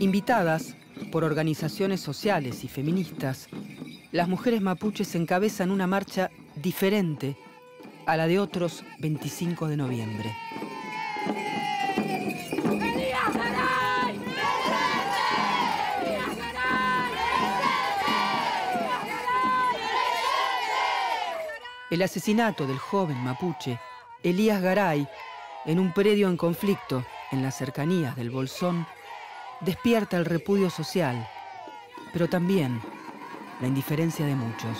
Invitadas por organizaciones sociales y feministas, las mujeres mapuches encabezan una marcha diferente a la de otros 25 de noviembre. El asesinato del joven mapuche Elías Garay en un predio en conflicto en las cercanías del Bolsón despierta el repudio social, pero también la indiferencia de muchos.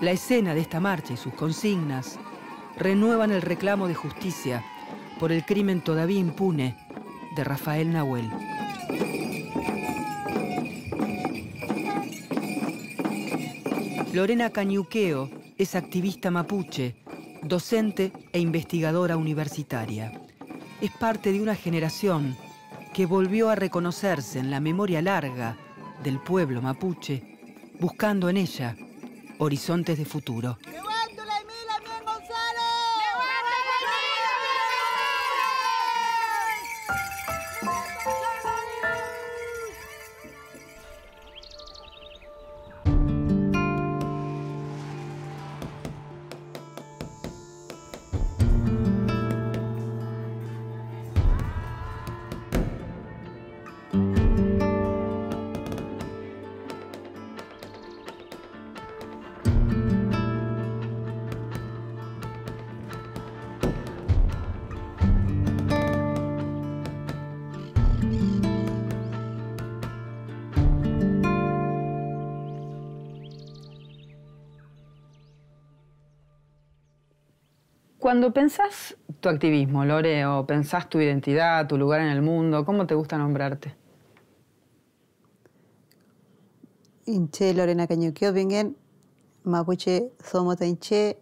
La escena de esta marcha y sus consignas renuevan el reclamo de justicia por el crimen todavía impune de Rafael Nahuel. Lorena Cañuqueo es activista mapuche, docente e investigadora universitaria es parte de una generación que volvió a reconocerse en la memoria larga del pueblo mapuche, buscando en ella horizontes de futuro. Cuando pensás tu activismo, Lore, o pensás tu identidad, tu lugar en el mundo, ¿cómo te gusta nombrarte? Inche Lorena Cañuquio, Bingen, Mapuche, Somo Tainche,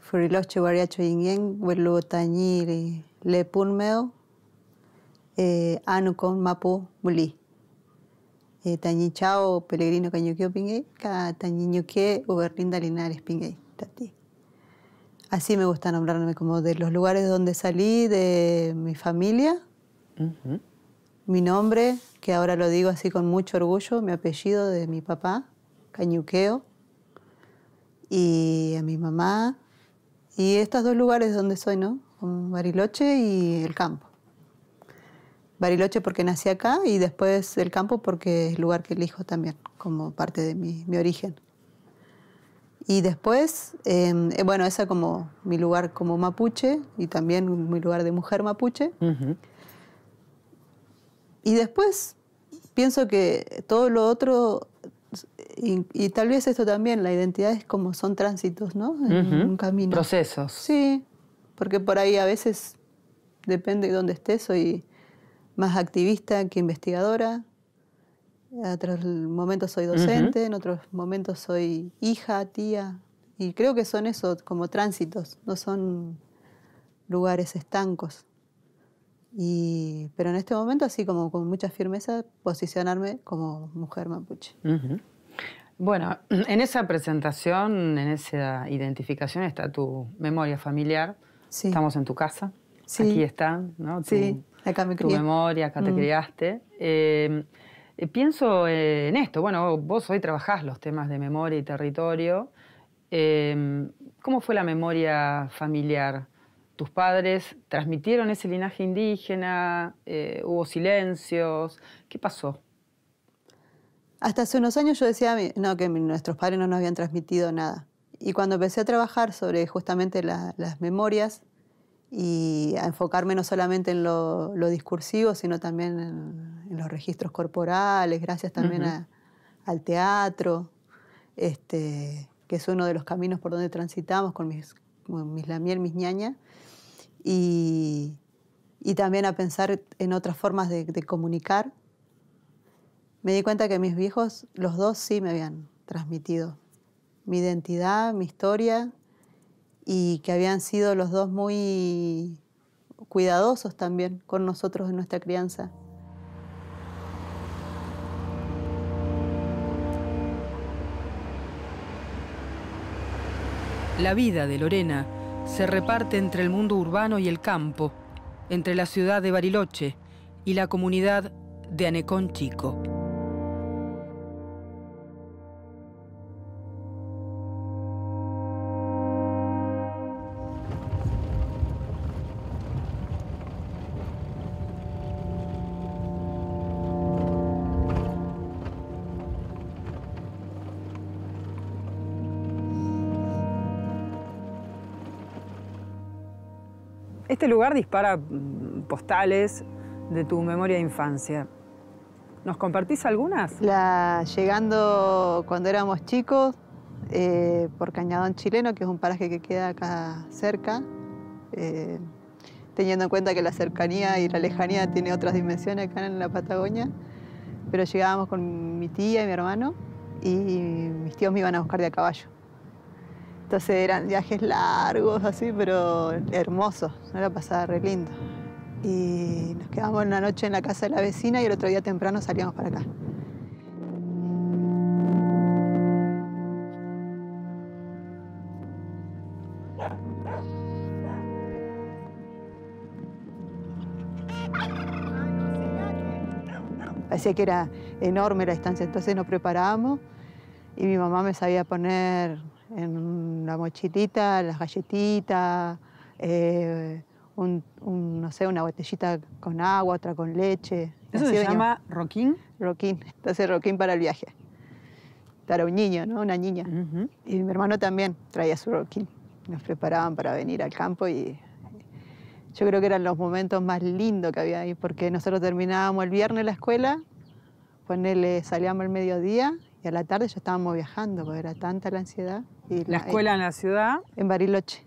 Furiloche, Guariacho, Ingen, Huelu Tañiri, Lepunmeo, eh, Anucon, Mapu, Muli. Eh, Tañichao, Pelegrino Cañuquio, Pingue, Tañiñuque, Uberlinda Linares, Pingue, Tati. Así me gusta nombrarme, como de los lugares donde salí, de mi familia, mi nombre, que ahora lo digo así con mucho orgullo, mi apellido de mi papá, Cañuqueo, y a mi mamá, y estos dos lugares donde soy, ¿no? Bariloche y el campo. Bariloche porque nací acá y después el campo porque es el lugar que elijo también como parte de mi origen. Y después, em, eh, bueno, esa como mi lugar como mapuche y también mi lugar de mujer mapuche. Y después pienso que todo lo otro, y, tal vez esto también, la identidad es como son tránsitos, ¿no? un camino. Procesos. Sí, porque por ahí a veces, depende de dónde estés, soy más activista que investigadora, en ah, otros momentos soy docente, en otros momentos soy hija, tía. Y creo que son eso, como tránsitos, no son lugares estancos. Y, pero en este momento, así como con mucha firmeza, posicionarme como mujer mapuche. Bueno, en esa presentación, en esa identificación está tu memoria familiar. Estamos en tu casa. Aquí está, ¿no? Tu, sí, acá me Tu memoria, acá te mm. criaste. Eh, eh, pienso eh, en esto, bueno, vos hoy trabajás los temas de memoria y territorio. Em, ¿Cómo fue la memoria familiar? ¿Tus padres transmitieron ese linaje indígena? Eh, ¿Hubo silencios? ¿Qué pasó? Hasta hace unos años yo decía no, que nuestros padres no nos habían transmitido nada. Y cuando empecé a trabajar sobre justamente las memorias, y a enfocarme no solamente en lo, discursivo, sino también en, los registros corporales, gracias también al teatro, este, que es uno de los caminos por donde transitamos con mis, mis lamiel, mis ñañas, y, también a pensar en otras formas de comunicar. Me di cuenta que mis viejos, los dos sí me habían transmitido mi identidad, mi historia, y que habían sido los dos muy cuidadosos también con nosotros en nuestra crianza. La vida de Lorena se reparte entre el mundo urbano y el campo, entre la ciudad de Bariloche y la comunidad de Anecón Chico. Este lugar dispara mm, postales de tu memoria de infancia. ¿Nos compartís algunas? La llegando cuando éramos chicos eh, por Cañadón Chileno, que es un paraje que queda acá cerca, eh, teniendo en cuenta que la cercanía y la lejanía tiene otras dimensiones acá en la Patagonia, pero llegábamos con mi tía y mi hermano y mis tíos me iban a buscar de a caballo. Entonces eran viajes largos, así, pero hermosos, ¿no? la pasaba re lindo. Y nos quedamos una noche en la casa de la vecina y el otro día temprano salíamos para acá. Parecía que era enorme la distancia. entonces nos preparábamos y mi mamá me sabía poner en la mochilita, las galletitas, eh, no sé, una botellita con agua, otra con leche. ¿Eso se llama roquín? Roquín, entonces roquín para el viaje. Para un niño, ¿no? Una niña. Y mi hermano también traía su roquín. Nos preparaban para venir al campo y yo creo que eran los momentos más lindos que había ahí, porque nosotros terminábamos el viernes la escuela, ponele, salíamos al mediodía a la tarde ya estábamos viajando, porque era tanta la ansiedad. Y la, eh, escuela en la ciudad? En Bariloche.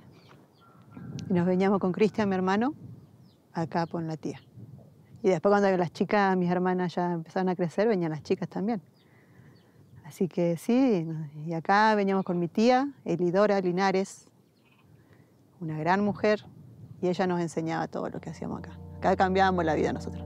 Y nos veníamos con Cristian, mi hermano, acá con la tía. Y después cuando las chicas, mis hermanas ya empezaron a crecer, venían las chicas también. Así que sí, y acá veníamos con mi tía, Elidora Linares, una gran mujer, y ella nos enseñaba todo lo que hacíamos acá. Acá cambiábamos la vida nosotros.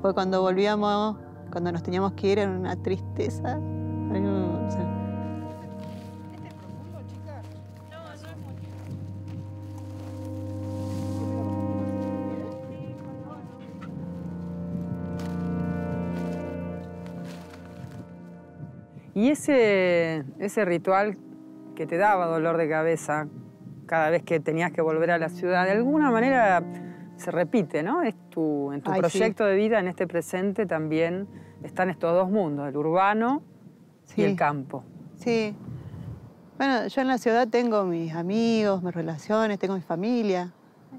Fue cuando volvíamos, cuando nos teníamos que ir, era una tristeza. Y ese, ese, ritual que te daba dolor de cabeza cada vez que tenías que volver a la ciudad, de alguna manera se repite, ¿no? Es tu, en tu proyecto de vida, en este presente, también están estos dos mundos, el urbano y el campo. Sí. Bueno, yo en la ciudad tengo mis amigos, mis relaciones, tengo mi familia,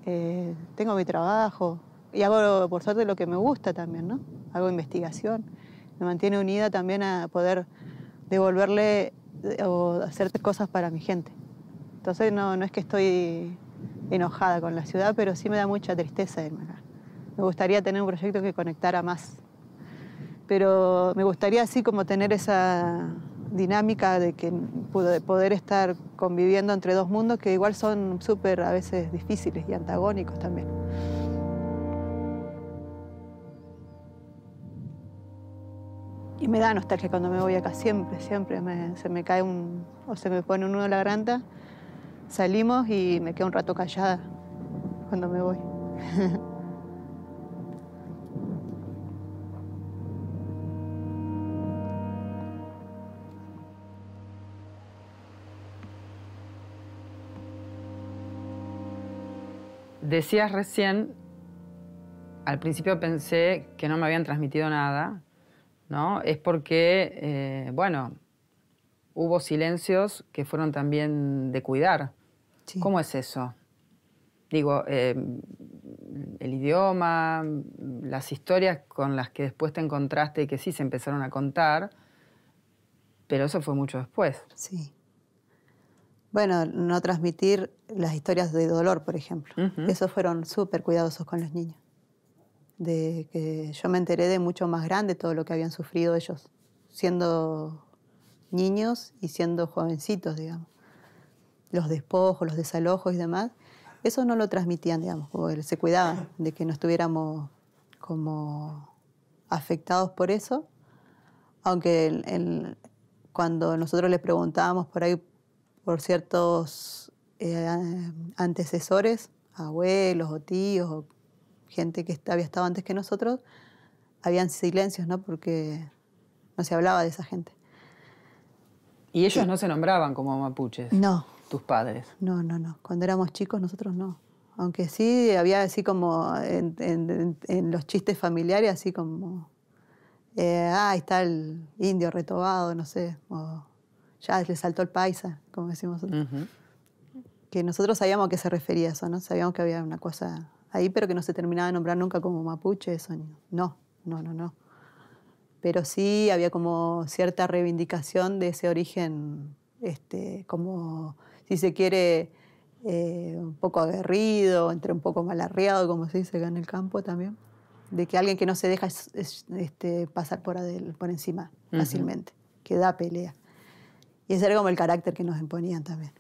eh, tengo mi trabajo y hago, por suerte, lo que me gusta también, ¿no? Hago investigación. Me mantiene unida también a poder devolverle o hacer cosas para mi gente. Entonces no, no es que estoy enojada con la ciudad, pero sí me da mucha tristeza irme acá. Me gustaría tener un proyecto que conectara más. Pero me gustaría así como tener esa dinámica de que poder estar conviviendo entre dos mundos que igual son súper a veces difíciles y antagónicos también. Y me da nostalgia cuando me voy acá, siempre, siempre se me cae un, o se me pone un nudo en la garganta Salimos y me quedo un rato callada cuando me voy. Decías recién, al principio pensé que no me habían transmitido nada, ¿no? Es porque, eh, bueno, hubo silencios que fueron también de cuidar. ¿Cómo es eso? Digo, eh, el idioma, las historias con las que después te encontraste y que sí se empezaron a contar, pero eso fue mucho después. Sí. Bueno, no transmitir las historias de dolor, por ejemplo. Esos fueron súper cuidadosos con los niños. De que yo me enteré de mucho más grande todo lo que habían sufrido ellos, siendo niños y siendo jovencitos, digamos los despojos, los desalojos y demás, eso no lo transmitían, digamos, se cuidaban de que no estuviéramos como afectados por eso, aunque cuando nosotros les preguntábamos por ahí por ciertos eh, antecesores, abuelos o tíos gente que había estado antes que nosotros, habían silencios, ¿no? Porque no se hablaba de esa gente. ¿Y ellos no se nombraban como mapuches? No, tus padres? No, no, no. Cuando éramos chicos nosotros no. Aunque sí había así como en, los chistes familiares, así como, eh, ah, está el indio retobado, no sé, o ya le saltó el paisa, como decimos nosotros. Que nosotros sabíamos a qué se refería eso, ¿no? Sabíamos que había una cosa ahí, pero que no se terminaba de nombrar nunca como mapuche, eso no, no, no, no. Pero sí había como cierta reivindicación de ese origen, este, como si se quiere, eh, un poco aguerrido, entre un poco malarreado, como se dice acá en el campo también, de que alguien que no se deja este, pasar por, encima fácilmente, que da pelea. Y ese era como el carácter que nos imponían también.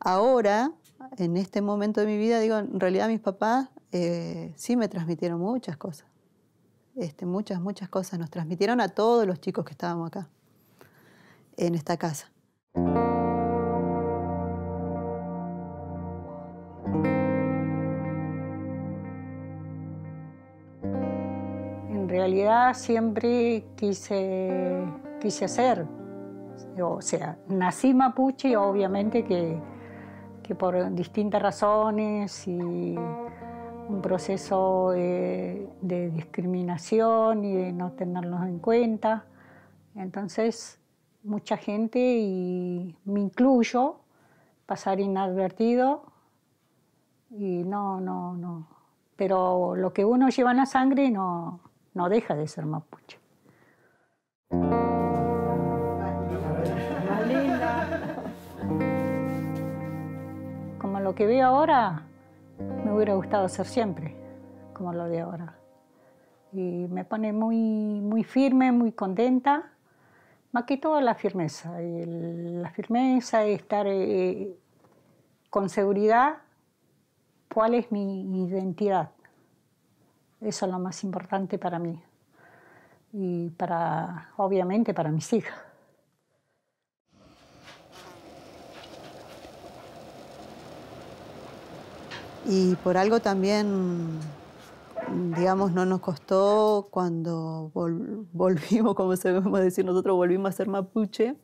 Ahora, en este momento de mi vida, digo, en realidad mis papás eh, sí me transmitieron muchas cosas. Este, muchas, muchas cosas nos transmitieron a todos los chicos que estábamos acá, en esta casa. siempre quise, quise hacer. O sea, nací mapuche, obviamente que, que por distintas razones y un proceso de, de discriminación y de no tenernos en cuenta. Entonces, mucha gente, y me incluyo, pasar inadvertido y no, no, no. Pero lo que uno lleva en la sangre no, no deja de ser mapuche. Como lo que veo ahora, me hubiera gustado ser siempre como lo de ahora. Y me pone muy, muy firme, muy contenta, más que la firmeza. y la firmeza de estar eh, eh, con seguridad cuál es mi identidad. Eso es lo más importante para mí y para, obviamente, para mis hijas. Y por algo también, digamos, no nos costó cuando volvimos, como sabemos decir nosotros, volvimos a ser mapuche,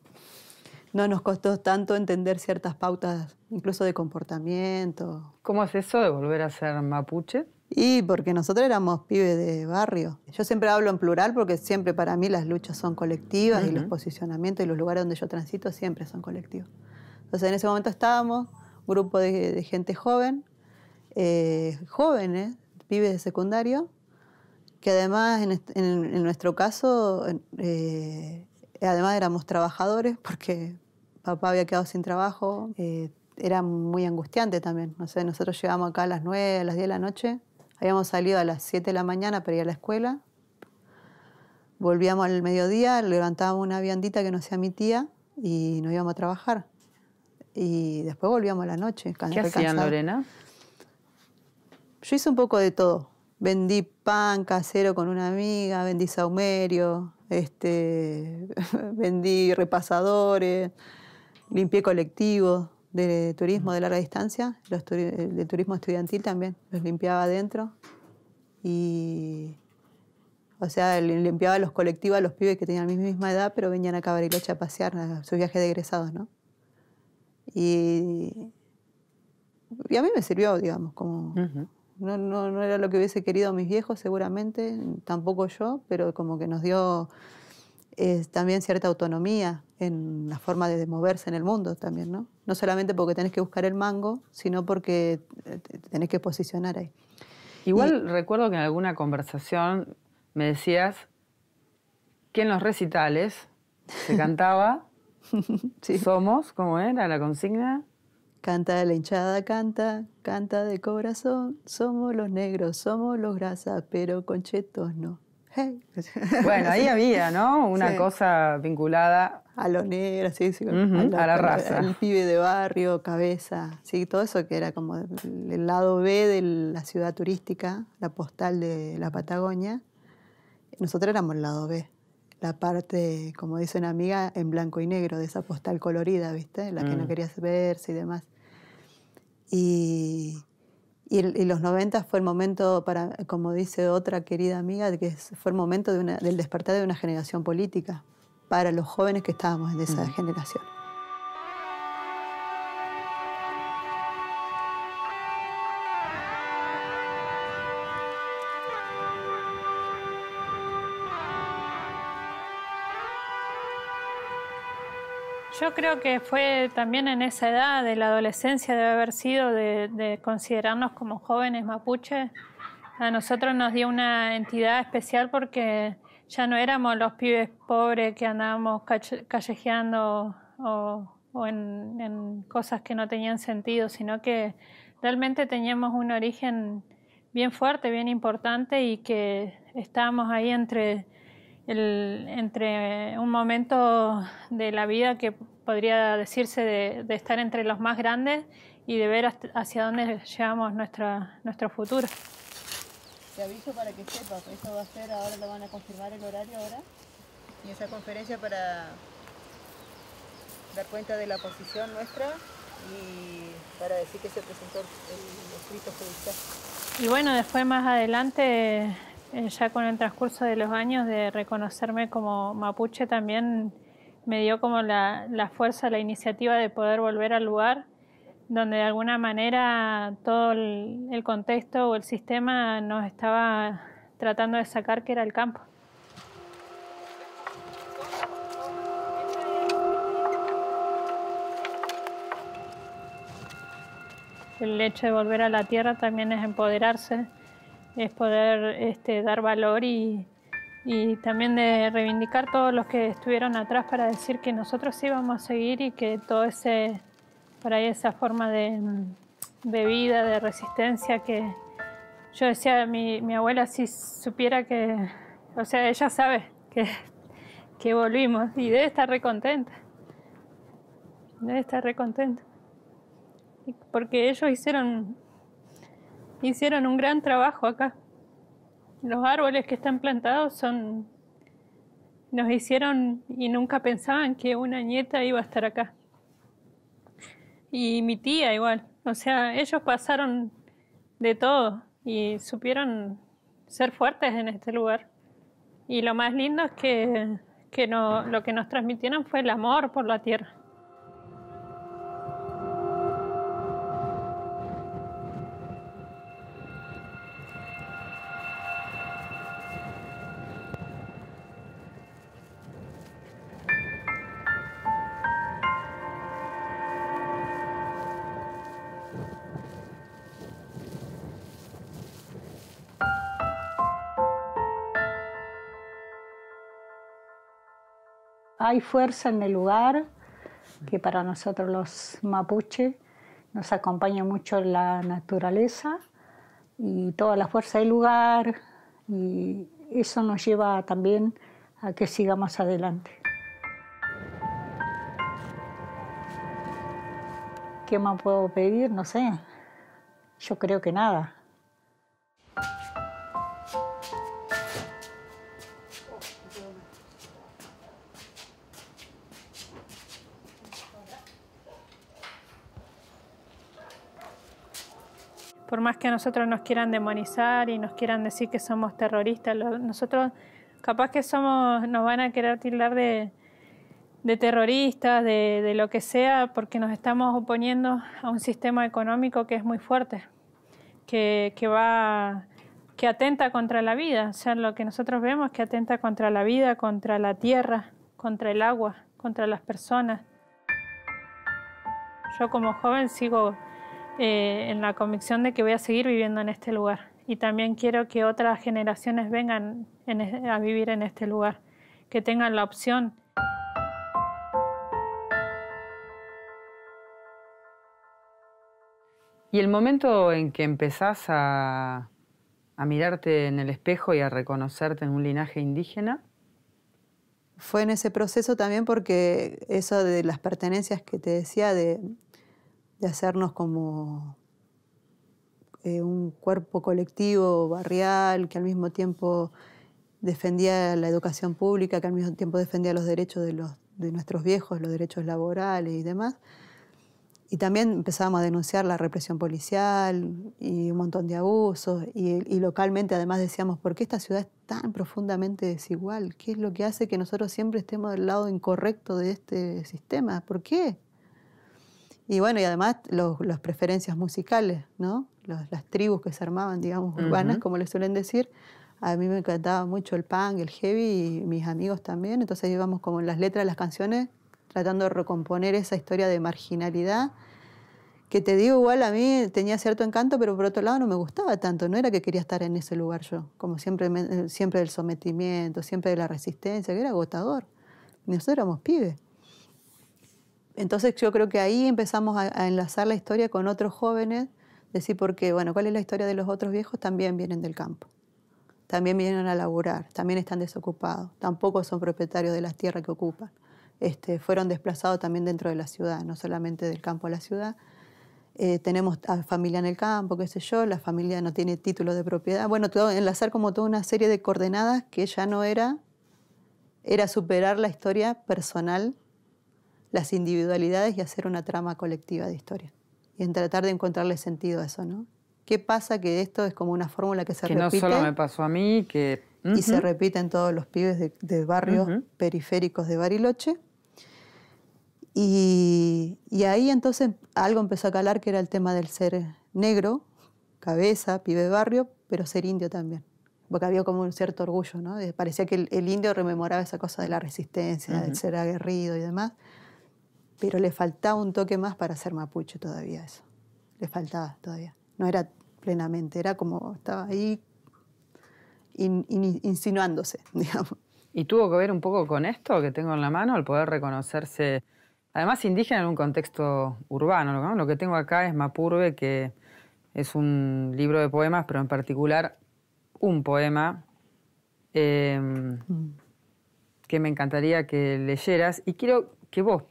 no nos costó tanto entender ciertas pautas, incluso de comportamiento. ¿Cómo es eso de volver a ser mapuche? Y porque nosotros éramos pibes de barrio. Yo siempre hablo en plural porque siempre para mí las luchas son colectivas y los posicionamientos y los lugares donde yo transito siempre son colectivos. Entonces en ese momento estábamos, un grupo de, gente joven, eh, jóvenes, pibes de secundario, que además en, nuestro caso, eh, además éramos trabajadores porque papá había quedado sin trabajo, eh, era muy angustiante también. No sé, nosotros llegamos acá a las 9, a las 10 de la noche Habíamos salido a las 7 de la mañana para ir a la escuela. Volvíamos al mediodía, levantábamos una viandita que no sea mi tía y nos íbamos a trabajar. Y después volvíamos a la noche. ¿Qué hacían, Lorena? Yo hice un poco de todo. Vendí pan casero con una amiga, vendí saumerio, este, vendí repasadores, limpié colectivos de turismo de larga distancia, de turismo estudiantil también, los limpiaba adentro y, o sea, limpiaba los colectivos a los pibes que tenían la misma edad, pero venían a Cabariloche a pasear, a su viaje de egresados, ¿no? Y, a mí me sirvió, digamos, como... no, no era lo que hubiese querido mis viejos seguramente, tampoco yo, pero como que nos dio es también cierta autonomía en la forma de moverse en el mundo también, ¿no? No solamente porque tenés que buscar el mango, sino porque tenés que posicionar ahí. Igual recuerdo que en alguna conversación me decías que en los recitales se cantaba Somos, ¿cómo era la consigna? Canta la hinchada, canta, canta de corazón, somos los negros, somos los grasas, pero conchetos no. Bueno, ahí había, ¿no? Una cosa vinculada. A lo negro, sí, sí la, raza. Al pibe de barrio, cabeza, sí, todo eso que era como el lado B de la ciudad turística, la postal de la Patagonia. Nosotros éramos el lado B, la parte, como dice una amiga, en blanco y negro de esa postal colorida, ¿viste? La que no mm. querías verse y demás. Y y, los 90 fue el momento, para, como dice otra querida amiga, que fue el momento del despertar de una generación política para los jóvenes que estábamos en esa generación. Yo creo que fue también en esa edad de la adolescencia, de haber sido de, considerarnos como jóvenes mapuches. A nosotros nos dio una entidad especial porque ya no éramos los pibes pobres que andábamos callejeando o, en, cosas que no tenían sentido, sino que realmente teníamos un origen bien fuerte, bien importante y que estábamos ahí entre el, entre un momento de la vida que podría decirse de, estar entre los más grandes y de ver hacia dónde llevamos nuestra, nuestro futuro. Te aviso para que sepas, eso va a ser, ahora lo van a confirmar el horario ahora, y esa conferencia para dar cuenta de la posición nuestra y para decir que se presentó el escrito judicial. Y bueno, después más adelante eh, ya con el transcurso de los años de reconocerme como mapuche también me dio como la, fuerza, la iniciativa de poder volver al lugar donde de alguna manera todo el, el contexto o el sistema nos estaba tratando de sacar que era el campo. El hecho de volver a la tierra también es empoderarse, es poder este, dar valor y, y, también de reivindicar todos los que estuvieron atrás para decir que nosotros íbamos a seguir y que todo ese, por ahí esa forma de, de vida, de resistencia que yo decía, mi, mi abuela si supiera que, o sea, ella sabe que, que volvimos y debe estar recontenta, debe estar recontenta, porque ellos hicieron Hicieron un gran trabajo acá. Los árboles que están plantados son... Nos hicieron y nunca pensaban que una nieta iba a estar acá. Y mi tía igual. O sea, ellos pasaron de todo y supieron ser fuertes en este lugar. Y lo más lindo es que, no, lo que nos transmitieron fue el amor por la tierra. hay fuerza en el lugar, que para nosotros los mapuche nos acompaña mucho la naturaleza y toda la fuerza del lugar y eso nos lleva también a que sigamos adelante. ¿Qué más puedo pedir? No sé. Yo creo que nada. que a nosotros nos quieran demonizar y nos quieran decir que somos terroristas, nosotros capaz que somos, nos van a querer tildar de, de terroristas, de, lo que sea, porque nos estamos oponiendo a un sistema económico que es muy fuerte, que, que va que atenta contra la vida, o sea, lo que nosotros vemos que atenta contra la vida, contra la tierra, contra el agua, contra las personas. Yo como joven sigo eh, en la convicción de que voy a seguir viviendo en este lugar. Y también quiero que otras generaciones vengan e, a vivir en este lugar, que tengan la opción. Y el momento en que empezás a mirarte en el espejo y a reconocerte en un linaje indígena, fue en ese proceso también porque eso de las pertenencias que te decía, de de hacernos como eh, un cuerpo colectivo, barrial, que al mismo tiempo defendía la educación pública, que al mismo tiempo defendía los derechos de, nuestros viejos, los derechos laborales y demás. Y también empezábamos a denunciar la represión policial y un montón de abusos. Y, y, localmente además decíamos, ¿por qué esta ciudad es tan profundamente desigual? ¿Qué es lo que hace que nosotros siempre estemos del lado incorrecto de este sistema? ¿Por qué? Y bueno, y además los, las preferencias musicales, ¿no? las tribus que se armaban, digamos, urbanas, como le suelen decir. A mí me encantaba mucho el punk, el heavy y mis amigos también. Entonces íbamos como en las letras de las canciones tratando de recomponer esa historia de marginalidad que te digo igual a mí tenía cierto encanto, pero por otro lado no me gustaba tanto, no era que quería estar en ese lugar yo, como siempre, siempre del sometimiento, siempre de la resistencia, que era agotador. Nosotros éramos pibes. Entonces yo creo que ahí empezamos a, enlazar la historia con otros jóvenes, decir porque, bueno, ¿cuál es la historia de los otros viejos? También vienen del campo, también vienen a laburar, también están desocupados, tampoco son propietarios de las tierras que ocupan. Este, fueron desplazados también dentro de la ciudad, no solamente del campo a la ciudad. Eh, tenemos familia en el campo, qué sé yo, la familia no tiene título de propiedad. Bueno, todo, enlazar como toda una serie de coordenadas que ya no era, era superar la historia personal las individualidades y hacer una trama colectiva de historia. Y en tratar de encontrarle sentido a eso, ¿no? ¿Qué pasa que esto es como una fórmula que se repite? Que no solo me pasó a mí, que... Y se repite en todos los pibes de, barrios periféricos de Bariloche. Y, y ahí entonces algo empezó a calar que era el tema del ser negro, cabeza, pibe barrio, pero ser indio también porque había como un cierto orgullo, ¿no? Parecía que el, indio rememoraba esa cosa de la resistencia, del ser aguerrido y demás pero le faltaba un toque más para ser mapuche todavía eso. Le faltaba todavía. No era plenamente, era como estaba ahí insinuándose, digamos. ¿Y tuvo que ver un poco con esto que tengo en la mano, el poder reconocerse, además indígena en un contexto urbano? Lo que tengo acá es Mapurbe, que es un libro de poemas, pero en particular un poema em, mm. que me encantaría que leyeras. Y quiero que vos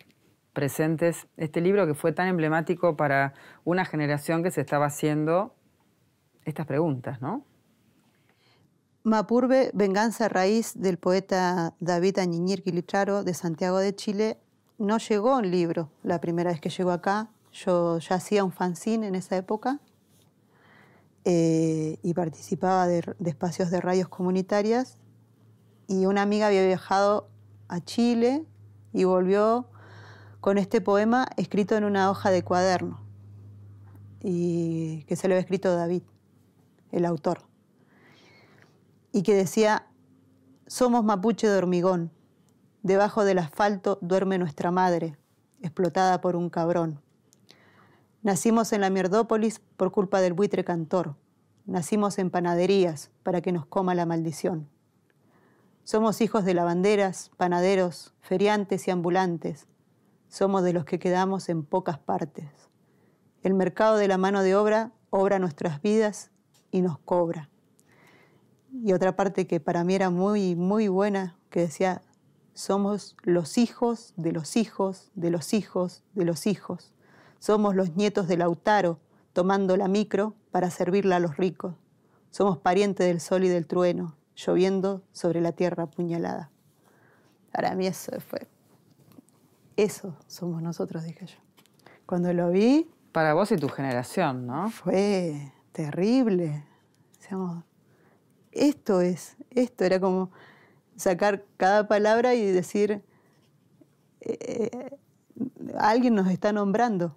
presentes este libro que fue tan emblemático para una generación que se estaba haciendo estas preguntas, ¿no? Mapurbe, Venganza Raíz del poeta David Añiñir Quilicharo de Santiago de Chile, no llegó un libro la primera vez que llegó acá. Yo ya hacía un fanzine en esa época eh, y participaba de, de, espacios de radios comunitarias. Y una amiga había viajado a Chile y volvió con este poema escrito en una hoja de cuaderno y que se lo había escrito David, el autor, y que decía, somos mapuche de hormigón, debajo del asfalto duerme nuestra madre, explotada por un cabrón. Nacimos en la mierdópolis por culpa del buitre cantor, nacimos en panaderías para que nos coma la maldición. Somos hijos de lavanderas, panaderos, feriantes y ambulantes, somos de los que quedamos en pocas partes. El mercado de la mano de obra obra nuestras vidas y nos cobra. Y otra parte que para mí era muy, muy buena, que decía, somos los hijos de los hijos, de los hijos, de los hijos. Somos los nietos del Lautaro, tomando la micro para servirla a los ricos. Somos parientes del sol y del trueno, lloviendo sobre la tierra apuñalada. Para mí eso fue eso somos nosotros, dije yo. Cuando lo vi... Para vos y tu generación, ¿no? Fue terrible. Decíamos, esto es, esto era como sacar cada palabra y decir, eh, eh, alguien nos está nombrando.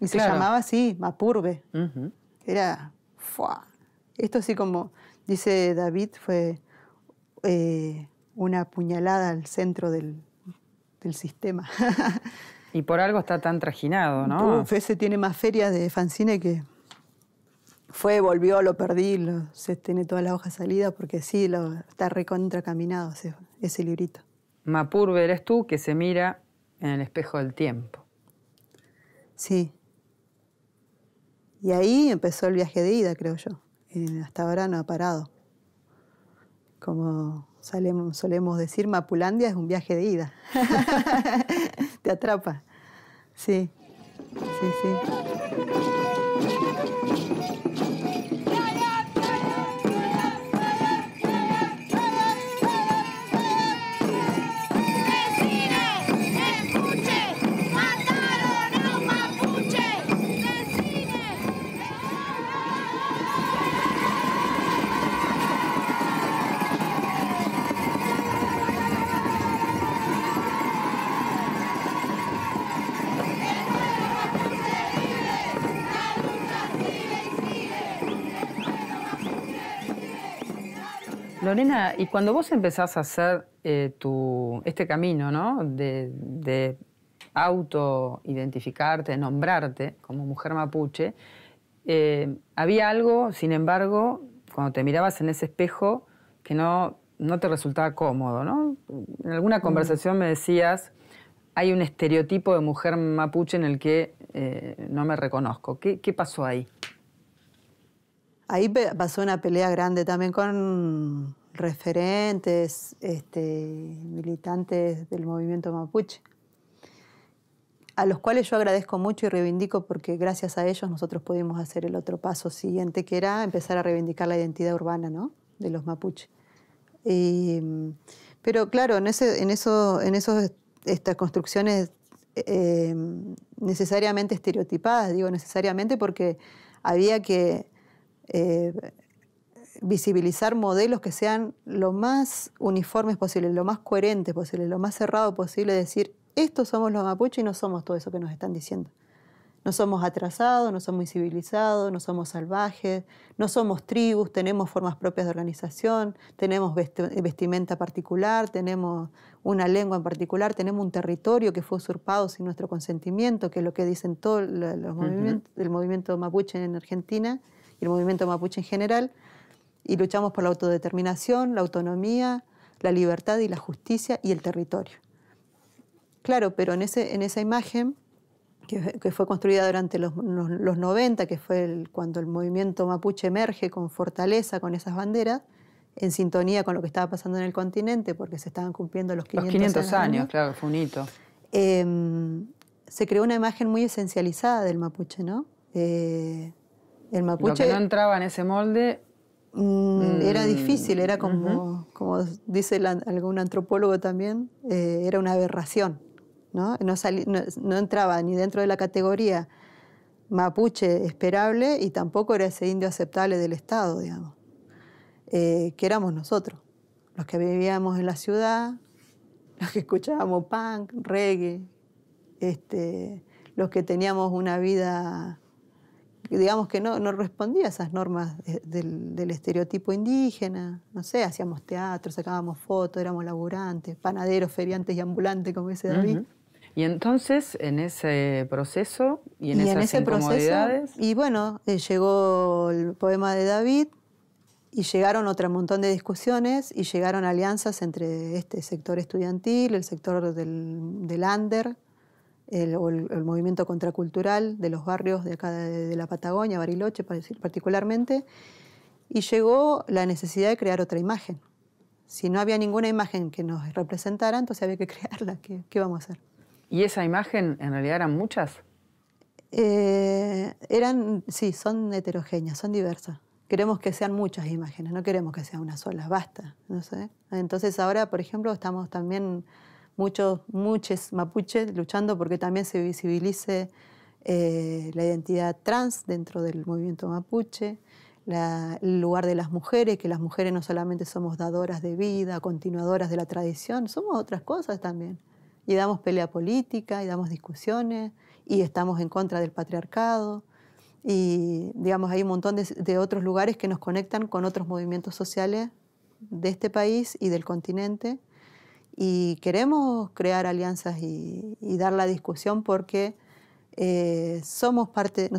Y se llamaba así, Mapurbe. Era, ¡fua! Esto así como, dice David, fue eh, una puñalada al centro del, del sistema. y por algo está tan trajinado, ¿no? Uf, ese tiene más ferias de fancine que fue, volvió, lo perdí, se tiene toda la hoja salida porque sí, lo, está recontracaminado ese, librito. Mapur, veres tú que se mira en el espejo del tiempo. Sí. Y ahí empezó el viaje de ida, creo yo. Eh, hasta ahora no ha parado. Como Solemos, decir, Mapulandia es un viaje de ida. Te atrapa. Sí, sí, sí. Lorena, y cuando vos empezás a hacer eh, tu, este camino, De, auto-identificarte, nombrarte como mujer mapuche, eh, había algo, sin embargo, cuando te mirabas en ese espejo, que no, no te resultaba cómodo, En alguna mm. conversación me decías, hay un estereotipo de mujer mapuche en el que eh, no me reconozco. ¿Qué, pasó ahí? Ahí pasó una pelea grande también con, referentes, este, militantes del movimiento mapuche, a los cuales yo agradezco mucho y reivindico porque gracias a ellos nosotros pudimos hacer el otro paso siguiente, que era empezar a reivindicar la identidad urbana de los mapuche. pero claro, en, ese, esos, estas construcciones eh, necesariamente estereotipadas, digo necesariamente porque había que eh, visibilizar modelos que sean lo más uniformes posible, lo más coherentes posible, lo más cerrado posible, decir, estos somos los mapuches y no somos todo eso que nos están diciendo. No somos atrasados, no somos civilizados, no somos salvajes, no somos tribus, tenemos formas propias de organización, tenemos vestimenta particular, tenemos una lengua en particular, tenemos un territorio que fue usurpado sin nuestro consentimiento, que es lo que dicen todos los movimientos, el movimiento mapuche en Argentina y el movimiento mapuche en general y luchamos por la autodeterminación, la autonomía, la libertad y la justicia y el territorio. Claro, pero en, ese, en esa imagen que, fue construida durante los, 90, que fue el, cuando el movimiento mapuche emerge con fortaleza, con esas banderas, en sintonía con lo que estaba pasando en el continente, porque se estaban cumpliendo los 500, los 500 años, claro, fue un hito. Em, se creó una imagen muy esencializada del mapuche, ¿no? Eh, el mapuche... Lo que no entraba en ese molde Mm, era difícil, era mm, como, como dice algún antropólogo también, eh, era una aberración. ¿no? entraba ni dentro de la categoría mapuche esperable y tampoco era ese indio aceptable del Estado, digamos, eh, que éramos nosotros, los que vivíamos en la ciudad, los que escuchábamos punk, reggae, este, los que teníamos una vida digamos que no, no respondía a esas normas del, del, estereotipo indígena, no sé, hacíamos teatro, sacábamos fotos, éramos laburantes, panaderos, feriantes y ambulantes, como ese David. Y entonces, en ese proceso y en esas ese Proceso, y bueno, eh, llegó el poema de David y llegaron otro montón de discusiones y llegaron alianzas entre este sector estudiantil, el sector del, del el, el, movimiento contracultural de los barrios de acá de, la Patagonia, Bariloche particularmente, y llegó la necesidad de crear otra imagen. Si no había ninguna imagen que nos representara, entonces había que crearla. ¿Qué, qué vamos a hacer? ¿Y esa imagen en realidad eran muchas? Eh, eran, sí, son heterogéneas, son diversas. Queremos que sean muchas imágenes, no queremos que sea una sola, basta. Entonces ahora, por ejemplo, estamos también muchos, mapuches luchando porque también se visibilice eh, la identidad trans dentro del movimiento mapuche, el lugar de las mujeres, que las mujeres no solamente somos dadoras de vida, continuadoras de la tradición, somos otras cosas también. Y damos pelea política, y damos discusiones, y estamos en contra del patriarcado. Y digamos, hay un montón de otros lugares que nos conectan con otros movimientos sociales de este país y del continente y queremos crear alianzas y, dar la discusión porque eh, somos parte,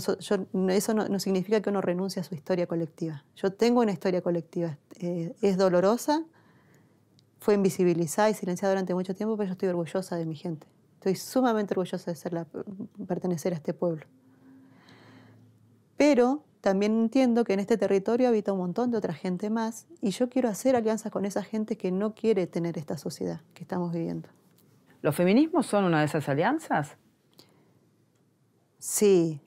eso no, significa que uno renuncie a su historia colectiva. Yo tengo una historia colectiva, eh, es dolorosa, fue invisibilizada y silenciada durante mucho tiempo, pero yo estoy orgullosa de mi gente. Estoy sumamente orgullosa de pertenecer a este pueblo. Pero también entiendo que en este territorio habita un montón de otra gente más y yo quiero hacer alianzas con esa gente que no quiere tener esta sociedad que estamos viviendo. ¿Los feminismos son una de esas alianzas? Sí,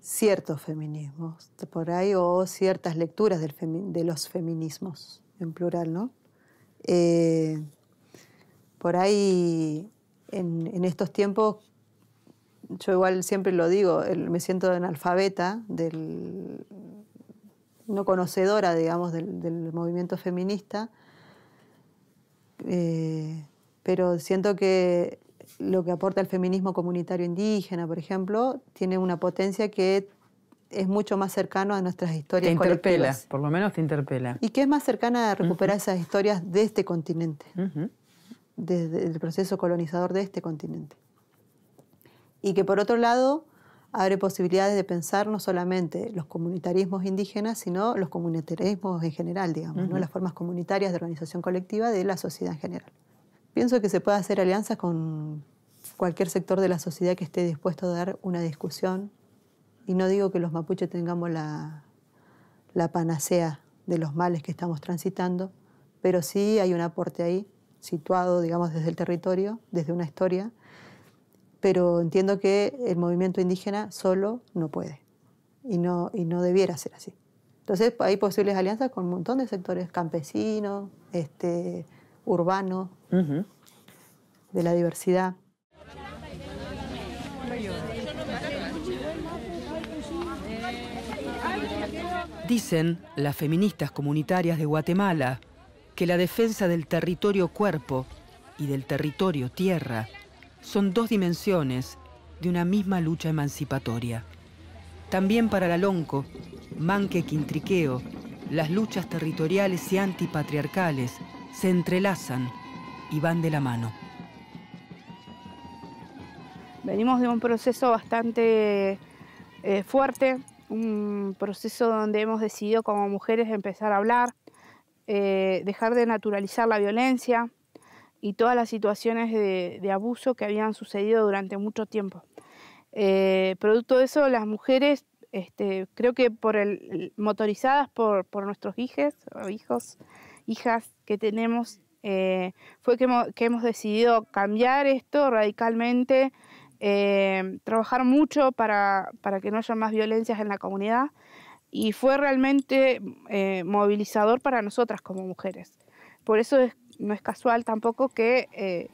ciertos feminismos, por ahí, o ciertas lecturas de los feminismos, en plural, ¿no? Eh, por ahí, en estos tiempos yo igual siempre lo digo, me siento analfabeta, del, no conocedora, digamos, del, movimiento feminista, eh, pero siento que lo que aporta el feminismo comunitario indígena, por ejemplo, tiene una potencia que es mucho más cercano a nuestras historias. Te interpela, por lo menos te interpela. Y que es más cercana a recuperar esas historias de este continente, desde el proceso colonizador de este continente y que por otro lado abre posibilidades de pensar no solamente los comunitarismos indígenas, sino los comunitarismos en general, digamos, las formas comunitarias de organización colectiva de la sociedad en general. Pienso que se puede hacer alianzas con cualquier sector de la sociedad que esté dispuesto a dar una discusión, y no digo que los mapuches tengamos la, la panacea de los males que estamos transitando, pero sí hay un aporte ahí, situado, digamos, desde el territorio, desde una historia, pero entiendo que el movimiento indígena solo no puede y no, y no debiera ser así. Entonces hay posibles alianzas con un montón de sectores campesinos, este, urbanos, de la diversidad. Dicen las feministas comunitarias de Guatemala que la defensa del territorio cuerpo y del territorio tierra son dos dimensiones de una misma lucha emancipatoria. También para la Lonco, Manque Quintriqueo, las luchas territoriales y antipatriarcales se entrelazan y van de la mano. Venimos de un proceso bastante eh, fuerte, un proceso donde hemos decidido como mujeres empezar a hablar, eh, dejar de naturalizar la violencia, y todas las situaciones de, abuso que habían sucedido durante mucho tiempo. Eh, producto de eso, las mujeres, este, creo que por el, motorizadas por, por nuestros hijos hijos, hijas que tenemos, eh, fue que hemos, decidido cambiar esto radicalmente, eh, trabajar mucho para, para, que no haya más violencias en la comunidad y fue realmente movilizador para nosotras como mujeres. Por eso es no es casual tampoco que eh,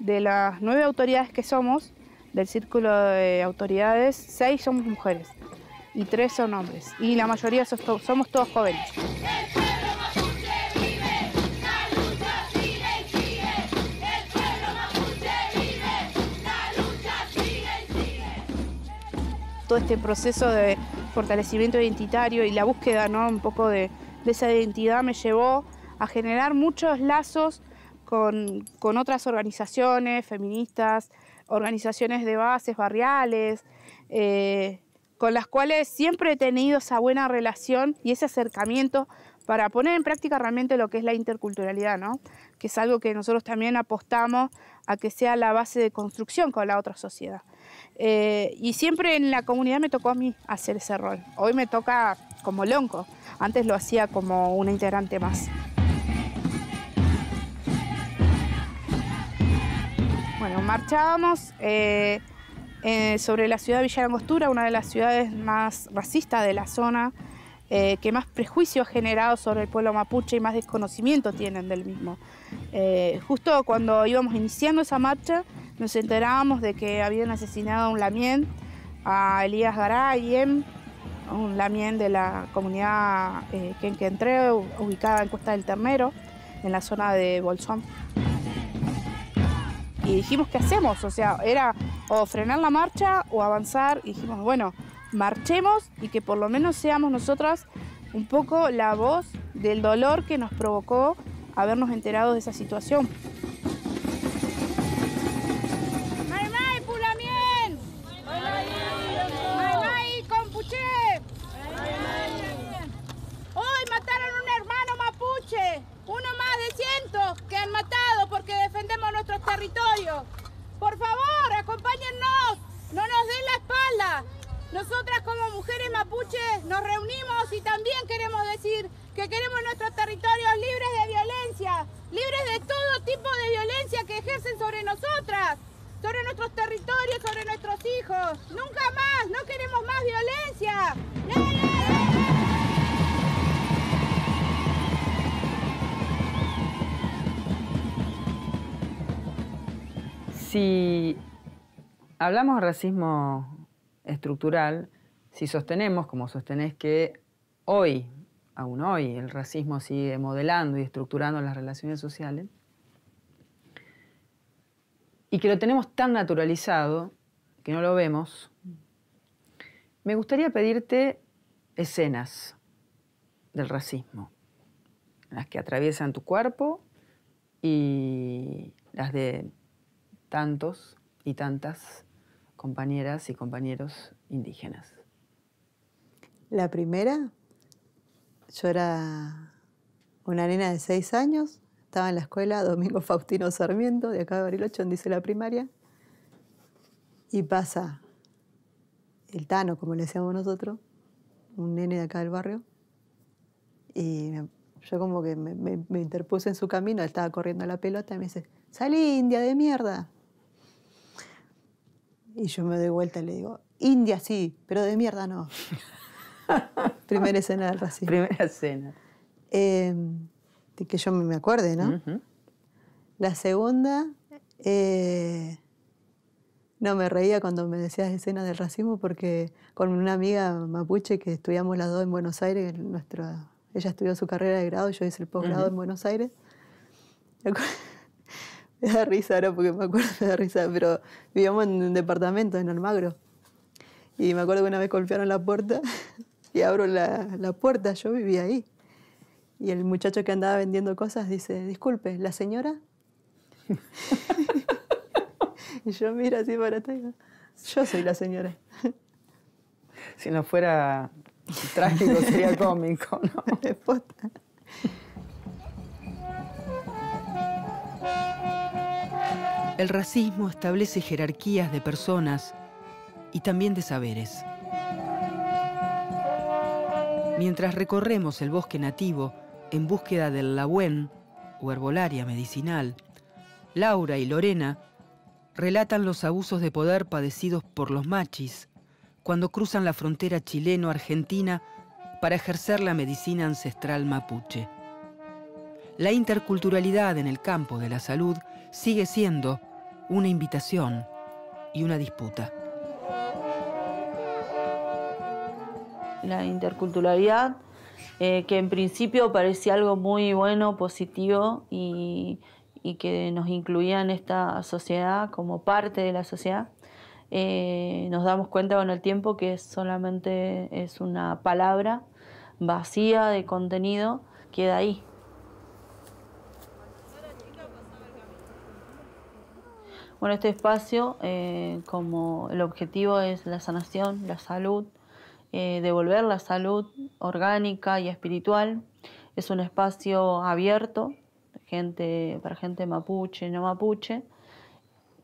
de las nueve autoridades que somos, del círculo de autoridades, seis somos mujeres y tres son hombres. Y la mayoría somos todos jóvenes. Todo este proceso de fortalecimiento identitario y la búsqueda ¿no? un poco de, de esa identidad me llevó a generar muchos lazos con, con otras organizaciones feministas, organizaciones de bases barriales, eh, con las cuales siempre he tenido esa buena relación y ese acercamiento para poner en práctica realmente lo que es la interculturalidad, ¿no? que es algo que nosotros también apostamos a que sea la base de construcción con la otra sociedad. Eh, y siempre en la comunidad me tocó a mí hacer ese rol. Hoy me toca como lonco, antes lo hacía como una integrante más. Bueno, marchábamos eh, eh, sobre la ciudad de Villa una de las ciudades más racistas de la zona, eh, que más prejuicios ha sobre el pueblo mapuche y más desconocimiento tienen del mismo. justo cuando íbamos iniciando esa marcha, nos enterábamos de que habían asesinado a un lamien, a Elías Garayem, un lamien de la comunidad eh, que entré, ubicada en Costa del Ternero, en la zona de Bolsón y dijimos, ¿qué hacemos? O sea, era o frenar la marcha o avanzar. Y dijimos, bueno, marchemos y que por lo menos seamos nosotras un poco la voz del dolor que nos provocó habernos enterado de esa situación. hablamos de racismo estructural si sostenemos, como sostenés, que hoy, aún hoy, el racismo sigue modelando y estructurando las relaciones sociales, y que lo tenemos tan naturalizado que no lo vemos, me gustaría pedirte escenas del racismo, las que atraviesan tu cuerpo y las de tantos y tantas compañeras y compañeros indígenas? La primera, yo era una nena de seis años, estaba en la escuela Domingo Faustino Sarmiento, de acá de Bariloche, donde hice la primaria, y pasa el Tano, como le decíamos nosotros, un nene de acá del barrio, y yo como que me, interpuse en su camino, estaba corriendo la pelota y me dice, salí India de mierda. Y yo me doy vuelta y le digo, India sí, pero de mierda no. Primera escena del racismo. Primera escena. Eh, que yo me acuerde, ¿no? La segunda, eh, no, me reía cuando me decías escena del racismo porque con una amiga mapuche que estudiamos las dos en Buenos Aires, nuestra, ella estudió su carrera de grado, yo hice el posgrado en Buenos Aires. Me risa ahora porque me acuerdo, de da risa, pero vivíamos en un departamento en Almagro. Y me acuerdo que una vez golpearon la puerta y abro la, puerta, yo vivía ahí. Y el muchacho que andaba vendiendo cosas dice, disculpe, ¿la señora? y yo miro así para atrás yo soy la señora. si no fuera trágico sería cómico, ¿no? El racismo establece jerarquías de personas y también de saberes. Mientras recorremos el bosque nativo en búsqueda del labuen, o herbolaria medicinal, Laura y Lorena relatan los abusos de poder padecidos por los machis cuando cruzan la frontera chileno-argentina para ejercer la medicina ancestral mapuche. La interculturalidad en el campo de la salud sigue siendo una invitación y una disputa. La interculturalidad, eh, que en principio parecía algo muy bueno, positivo y, que nos incluía en esta sociedad como parte de la sociedad, eh, nos damos cuenta con el tiempo que solamente es una palabra vacía de contenido, queda ahí. Bueno, este espacio, eh, como el objetivo es la sanación, la salud, eh, devolver la salud orgánica y espiritual. Es un espacio abierto gente, para gente mapuche, no mapuche.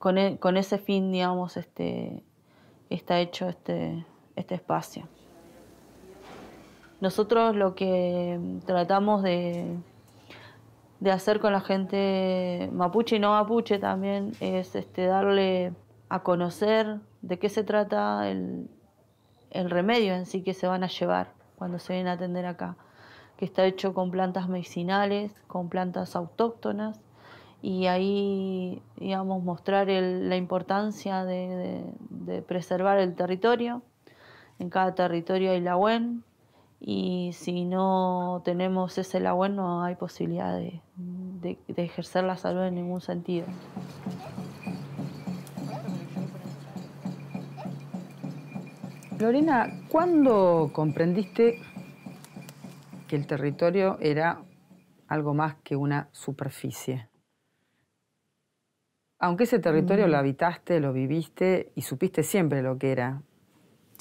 Con, e, con ese fin, digamos, este, está hecho este, este espacio. Nosotros lo que tratamos de, de hacer con la gente mapuche y no mapuche también es este, darle a conocer de qué se trata el, remedio en sí que se van a llevar cuando se vienen a atender acá, que está hecho con plantas medicinales, con plantas autóctonas, y ahí, digamos, mostrar la importancia de, preservar el territorio. En cada territorio hay la UEN, y si no tenemos ese lago, no hay posibilidad de, ejercer la salud en ningún sentido. Lorena, ¿cuándo comprendiste que el territorio era algo más que una superficie? Aunque ese territorio mm. lo habitaste, lo viviste y supiste siempre lo que era,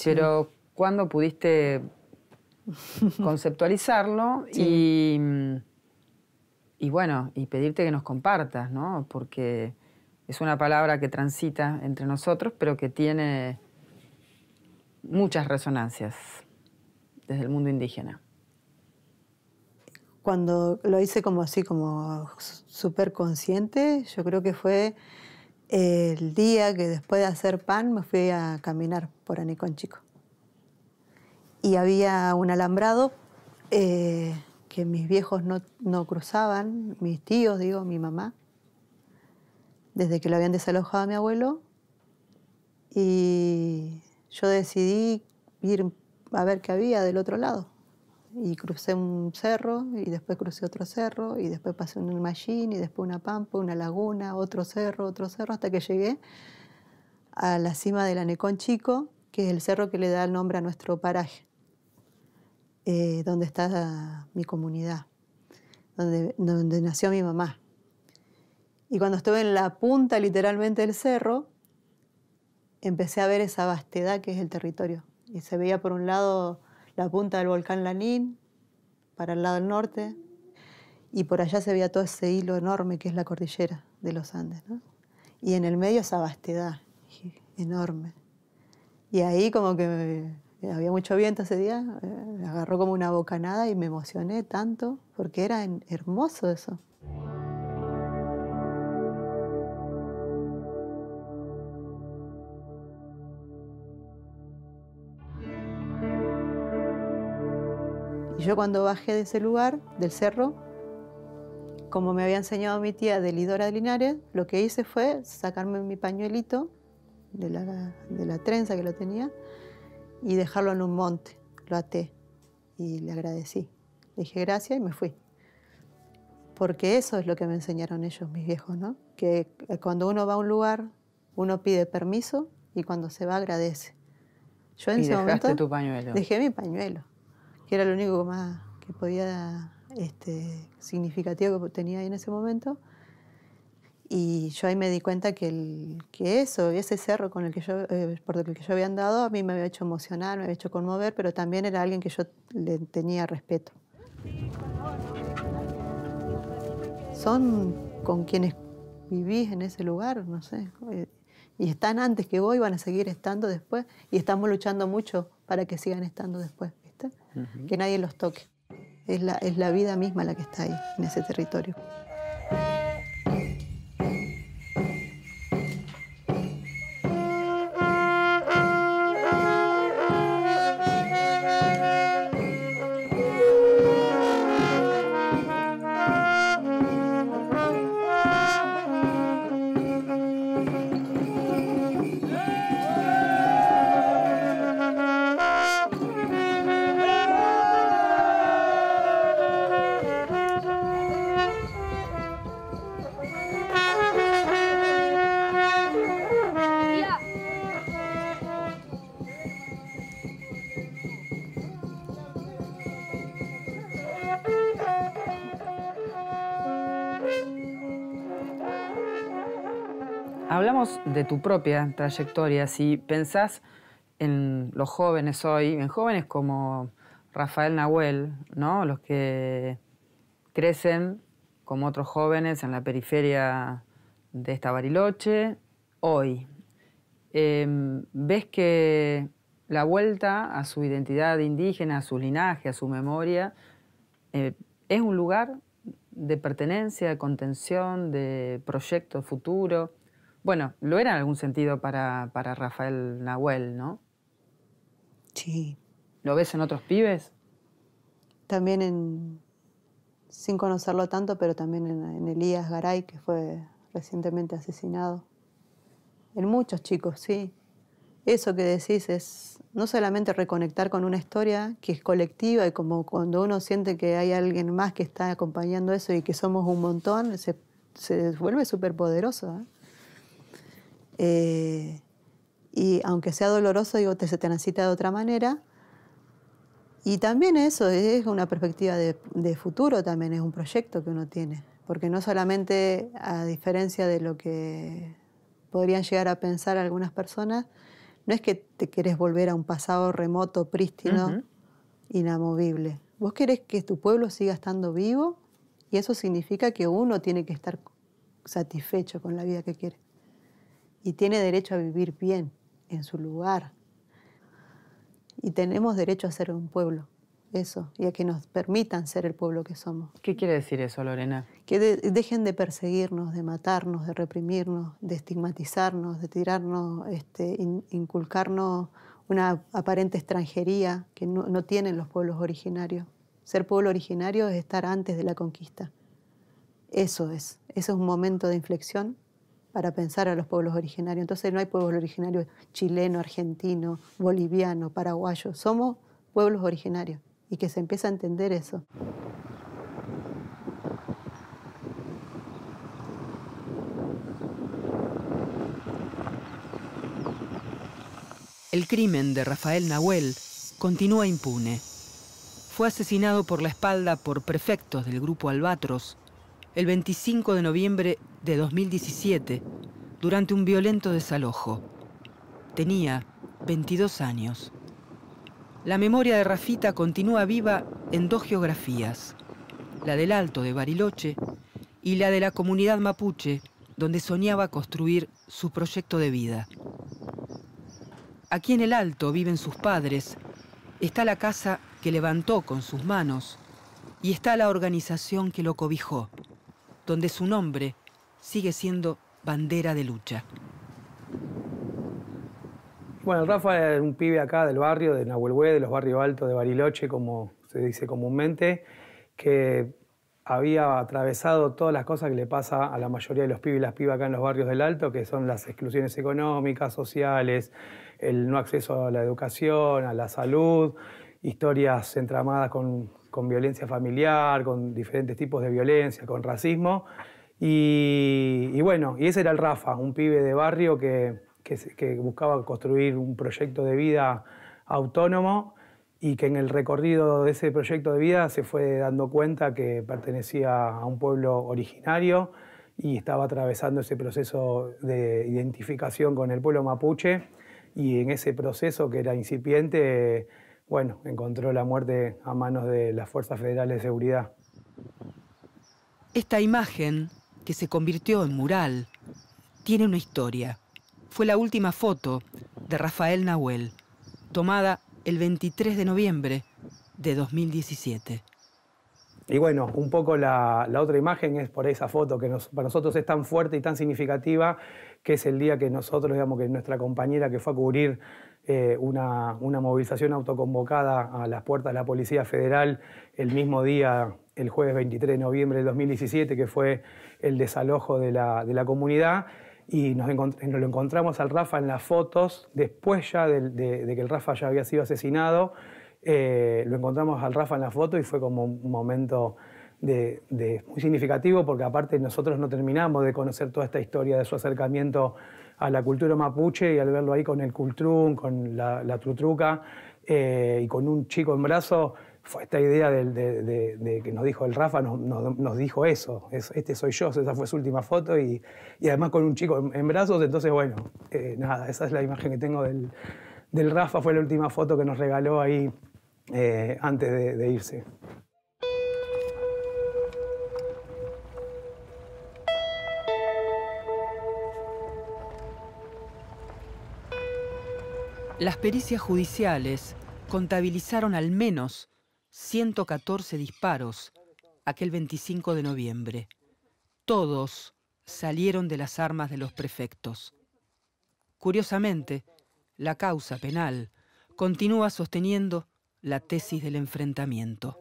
pero ¿cuándo pudiste conceptualizarlo y, y, bueno, y pedirte que nos compartas, ¿no? Porque es una palabra que transita entre nosotros, pero que tiene muchas resonancias desde el mundo indígena. Cuando lo hice como así, como súper consciente, yo creo que fue el día que después de hacer pan me fui a caminar por Chico y había un alambrado eh, que mis viejos no, no, cruzaban, mis tíos, digo, mi mamá, desde que lo habían desalojado a mi abuelo. Y yo decidí ir a ver qué había del otro lado. Y crucé un cerro, y después crucé otro cerro, y después pasé un mallín, y después una pampa, una laguna, otro cerro, otro cerro, hasta que llegué a la cima del Anecón Chico, que es el cerro que le da el nombre a nuestro paraje. Eh, donde está mi comunidad, donde, donde nació mi mamá. Y cuando estuve en la punta literalmente del cerro, empecé a ver esa vastedad que es el territorio. Y se veía por un lado la punta del volcán Lanín, para el lado del norte, y por allá se veía todo ese hilo enorme que es la cordillera de los Andes. Y en el medio esa vastedad enorme. Y ahí como que me eh, había mucho viento ese día, me eh, agarró como una bocanada y me emocioné tanto porque era hermoso eso. Y yo cuando bajé de ese lugar, del cerro, como me había enseñado mi tía de Lidora de Linares, lo que hice fue sacarme mi pañuelito de la trenza que lo tenía y dejarlo en un monte. Lo até y le agradecí. Le dije gracias y me fui. Porque eso es lo que me enseñaron ellos, mis viejos, ¿no? Que eh, cuando uno va a un lugar, uno pide permiso y cuando se va agradece. Yo en y ese dejaste momento tu pañuelo. dejé mi pañuelo, que era lo único más que podía, este, significativo que tenía ahí en ese momento. Y yo ahí me di cuenta que, el, que eso, ese cerro con el que yo, eh, por el que yo había andado, a mí me había hecho emocionar, me había hecho conmover, pero también era alguien que yo le tenía respeto. Son con quienes vivís en ese lugar, no sé, eh, y están antes que vos y van a seguir estando después, y estamos luchando mucho para que sigan estando después, ¿viste? Que nadie los toque. Es la, es la vida misma la que está ahí, en ese territorio. de tu propia trayectoria. Si pensás en los jóvenes hoy, en jóvenes como Rafael Nahuel, ¿no? los que crecen como otros jóvenes en la periferia de esta Bariloche, hoy, em, ves que la vuelta a su identidad indígena, a su linaje, a su memoria, eh, es un lugar de pertenencia, de contención, de proyecto futuro bueno, lo era en algún sentido para, Rafael Nahuel, ¿no? Sí. ¿Lo ves en otros pibes? También en, sin conocerlo tanto, pero también en, Elías Garay, que fue recientemente asesinado. En muchos chicos, sí. Eso que decís es no solamente reconectar con una historia que es colectiva y como cuando uno siente que hay alguien más que está acompañando eso y que somos un montón, se, vuelve súper poderoso. ¿eh? Eh, y aunque sea doloroso, digo, te, se transita de otra manera. Y también eso es una perspectiva de, futuro, también es un proyecto que uno tiene. Porque no solamente, a diferencia de lo que podrían llegar a pensar algunas personas, no es que te querés volver a un pasado remoto, prístino, inamovible. Vos querés que tu pueblo siga estando vivo y eso significa que uno tiene que estar satisfecho con la vida que quiere y tiene derecho a vivir bien en su lugar. Y tenemos derecho a ser un pueblo, eso, y a que nos permitan ser el pueblo que somos. ¿Qué quiere decir eso, Lorena? Que dejen de perseguirnos, de matarnos, de reprimirnos, de estigmatizarnos, de tirarnos, este, inculcarnos una aparente extranjería que no, no tienen los pueblos originarios. Ser pueblo originario es estar antes de la conquista. Eso es, eso es un momento de inflexión para pensar a los pueblos originarios. Entonces no hay pueblos originarios chileno, argentino, boliviano, paraguayo. Somos pueblos originarios y que se empieza a entender eso. El crimen de Rafael Nahuel continúa impune. Fue asesinado por la espalda por prefectos del grupo Albatros el 25 de noviembre de 2017 durante un violento desalojo. Tenía 22 años. La memoria de Rafita continúa viva en dos geografías, la del Alto de Bariloche y la de la comunidad mapuche, donde soñaba construir su proyecto de vida. Aquí en el Alto viven sus padres, está la casa que levantó con sus manos y está la organización que lo cobijó donde su nombre sigue siendo bandera de lucha. Bueno, Rafa es un pibe acá del barrio, de Nahuelhue, de los barrios altos de Bariloche, como se dice comúnmente, que había atravesado todas las cosas que le pasa a la mayoría de los pibes y las pibas acá en los barrios del Alto, que son las exclusiones económicas, sociales, el no acceso a la educación, a la salud, historias entramadas con con violencia familiar, con diferentes tipos de violencia, con racismo. Y, bueno, y ese era el Rafa, un pibe de barrio que buscaba construir un proyecto de vida autónomo y que en el recorrido de ese proyecto de vida se fue dando cuenta que pertenecía a un pueblo originario y estaba atravesando ese proceso de identificación con el pueblo mapuche y en ese proceso que era incipiente bueno, encontró la muerte a manos de las Fuerzas Federales de Seguridad. Esta imagen, que se convirtió en mural, tiene una historia. Fue la última foto de Rafael Nahuel, tomada el 23 de noviembre de 2017. Y bueno, un poco la, otra imagen es por esa foto que para nosotros es tan fuerte y tan significativa, que es el día que nosotros, digamos, que nuestra compañera que fue a cubrir eh, una, movilización autoconvocada a las puertas de la Policía Federal el mismo día, el jueves 23 de noviembre del 2017, que fue el desalojo de la, comunidad. Y nos, lo encontramos al Rafa en las fotos, después ya de, que el Rafa ya había sido asesinado, eh, lo encontramos al Rafa en las fotos y fue como un momento de, muy significativo porque aparte nosotros no terminamos de conocer toda esta historia de su acercamiento a la cultura mapuche y al verlo ahí con el cultrún, con la, la trutruca eh, y con un chico en brazos, fue esta idea de, que nos dijo el Rafa, nos, dijo eso, este soy yo, esa fue su última foto y, además con un chico en, brazos, entonces bueno, eh, nada, esa es la imagen que tengo del, Rafa, fue la última foto que nos regaló ahí eh, antes de irse. Las pericias judiciales contabilizaron al menos 114 disparos aquel 25 de noviembre. Todos salieron de las armas de los prefectos. Curiosamente, la causa penal continúa sosteniendo la tesis del enfrentamiento.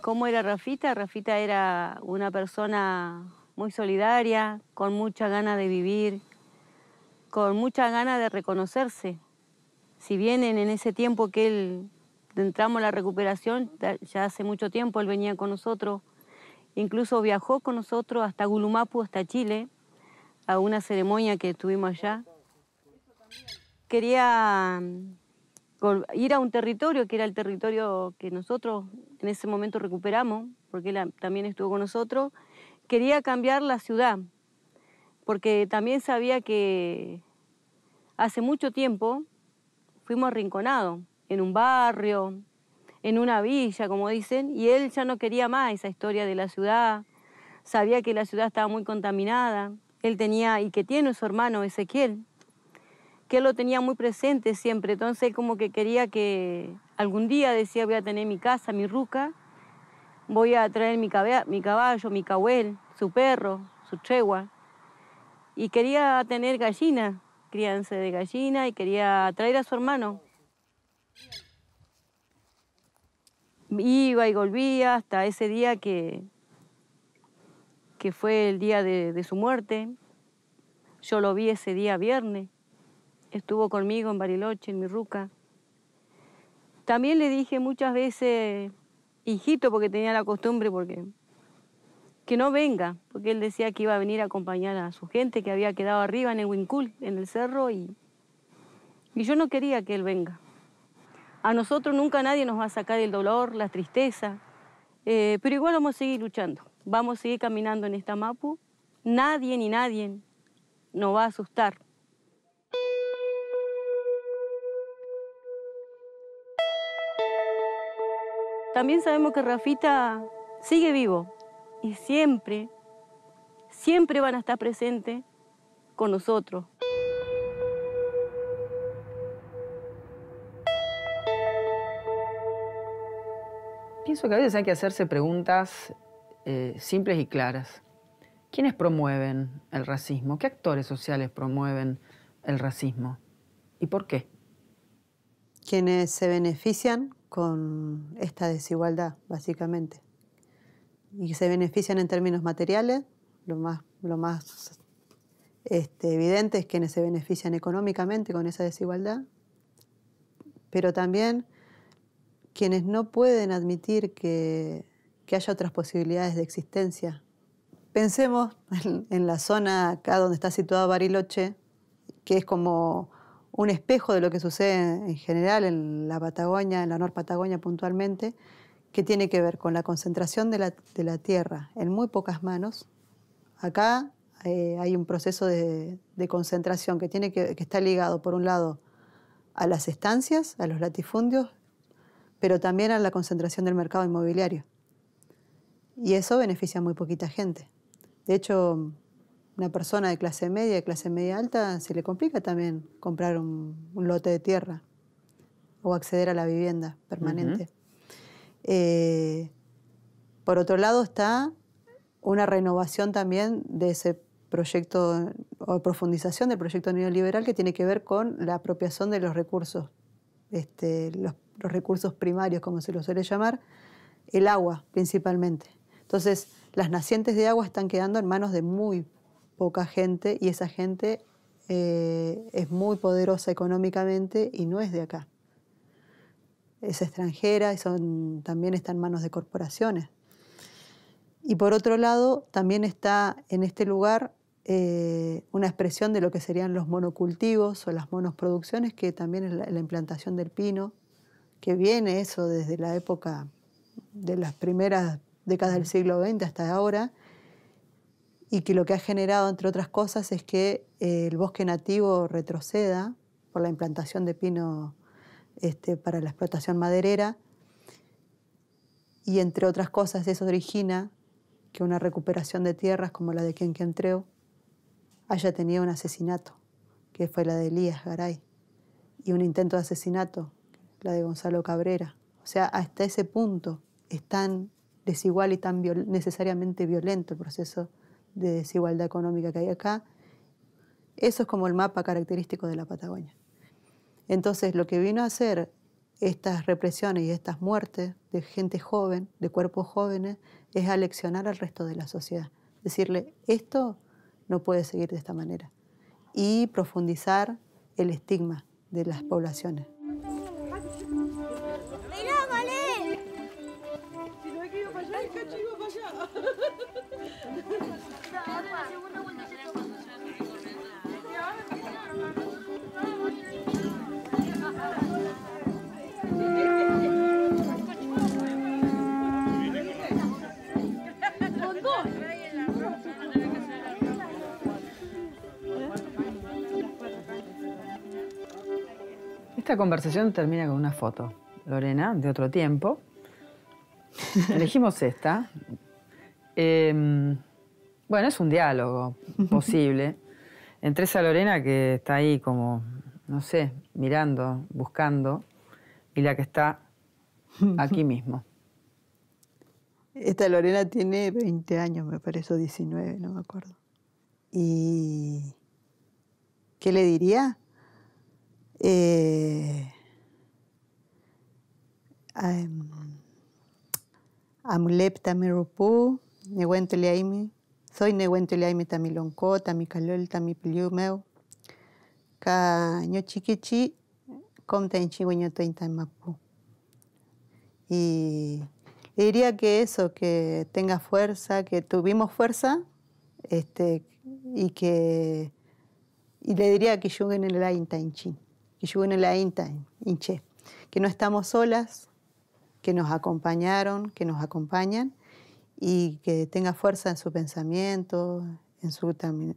¿Cómo era Rafita? Rafita era una persona muy solidaria, con mucha gana de vivir, con mucha gana de reconocerse. Si vienen en ese tiempo que él entramos en la recuperación, ya hace mucho tiempo él venía con nosotros, incluso viajó con nosotros hasta Gulumapu, hasta Chile, a una ceremonia que tuvimos allá. Quería mm, ir a un territorio que era el territorio que nosotros en ese momento recuperamos, porque él también estuvo con nosotros. Quería cambiar la ciudad, porque también sabía que hace mucho tiempo fuimos arrinconados, en un barrio, en una villa, como dicen, y él ya no quería más esa historia de la ciudad, sabía que la ciudad estaba muy contaminada, él tenía, y que tiene su hermano Ezequiel, que lo tenía muy presente siempre, entonces como que quería que algún día decía voy a tener mi casa, mi ruca, voy a traer mi, mi caballo, mi cahuel, su perro, su tregua, y quería tener gallinas, de gallina y quería traer a su hermano. Iba y volvía hasta ese día que, que fue el día de su muerte. Yo lo vi ese día viernes. Estuvo conmigo en Bariloche, en mi ruca. También le dije muchas veces, hijito, porque tenía la costumbre, porque que no venga, porque él decía que iba a venir a acompañar a su gente que había quedado arriba en el Wincul en el cerro, y, y yo no quería que él venga. A nosotros nunca nadie nos va a sacar el dolor, la tristeza, eh, pero igual vamos a seguir luchando, vamos a seguir caminando en esta Mapu. Nadie ni nadie nos va a asustar. También sabemos que Rafita sigue vivo, y siempre, siempre van a estar presentes con nosotros. Pienso que a veces hay que hacerse preguntas eh, simples y claras. ¿Quiénes promueven el racismo? ¿Qué actores sociales promueven el racismo? ¿Y por qué? Quienes se benefician con esta desigualdad, básicamente y se benefician en términos materiales, lo más, lo más este, evidente es quienes se benefician económicamente con esa desigualdad, pero también quienes no pueden admitir que, haya otras posibilidades de existencia. Pensemos en, la zona acá donde está situado Bariloche, que es como un espejo de lo que sucede en general en la Patagonia, en la Nor Patagonia puntualmente, que tiene que ver con la concentración de la, tierra en muy pocas manos. Acá eh, hay un proceso de, concentración que, tiene que, está ligado, por un lado, a las estancias, a los latifundios, pero también a la concentración del mercado inmobiliario. Y eso beneficia a muy poquita gente. De hecho, una persona de clase media, de clase media alta, se le complica también comprar un, lote de tierra o acceder a la vivienda permanente. Eh, por otro lado está una renovación también de ese proyecto o profundización del proyecto neoliberal que tiene que ver con la apropiación de los recursos, este, los, recursos primarios, como se los suele llamar, el agua principalmente. Entonces, las nacientes de agua están quedando en manos de muy poca gente y esa gente eh, es muy poderosa económicamente y no es de acá es extranjera y son, también está en manos de corporaciones. Y por otro lado, también está en este lugar eh, una expresión de lo que serían los monocultivos o las monoproducciones, que también es la, la implantación del pino, que viene eso desde la época de las primeras décadas del siglo XX hasta ahora, y que lo que ha generado, entre otras cosas, es que eh, el bosque nativo retroceda por la implantación de pino este, para la explotación maderera. Y entre otras cosas, eso origina que una recuperación de tierras como la de entreó haya tenido un asesinato, que fue la de Elías Garay, y un intento de asesinato, la de Gonzalo Cabrera. O sea, hasta ese punto es tan desigual y tan necesariamente violento el proceso de desigualdad económica que hay acá. Eso es como el mapa característico de la Patagonia. Entonces, lo que vino a hacer estas represiones y estas muertes de gente joven, de cuerpos jóvenes, es aleccionar al resto de la sociedad. Decirle, esto no puede seguir de esta manera. Y profundizar el estigma de las poblaciones. Esta conversación termina con una foto, Lorena, de otro tiempo. Elegimos esta. Em, bueno, es un diálogo posible entre esa Lorena que está ahí como, no sé, mirando, buscando, y la que está aquí mismo. Esta Lorena tiene 20 años, me parece, 19, no me acuerdo. ¿Y qué le diría? Eh, Amulep Amulepta Merupu, Nehuenteleaimi, soy Nehuenteleaimi Tamilonco, tamikalol, Tamipiliumeu, Caño Chiquichi, en Mapu. Y le diría que eso, que tenga fuerza, que tuvimos fuerza, este, y que y le diría que en la inta que en la inta que no estamos solas, que nos acompañaron, que nos acompañan y que tenga fuerza en su pensamiento, en su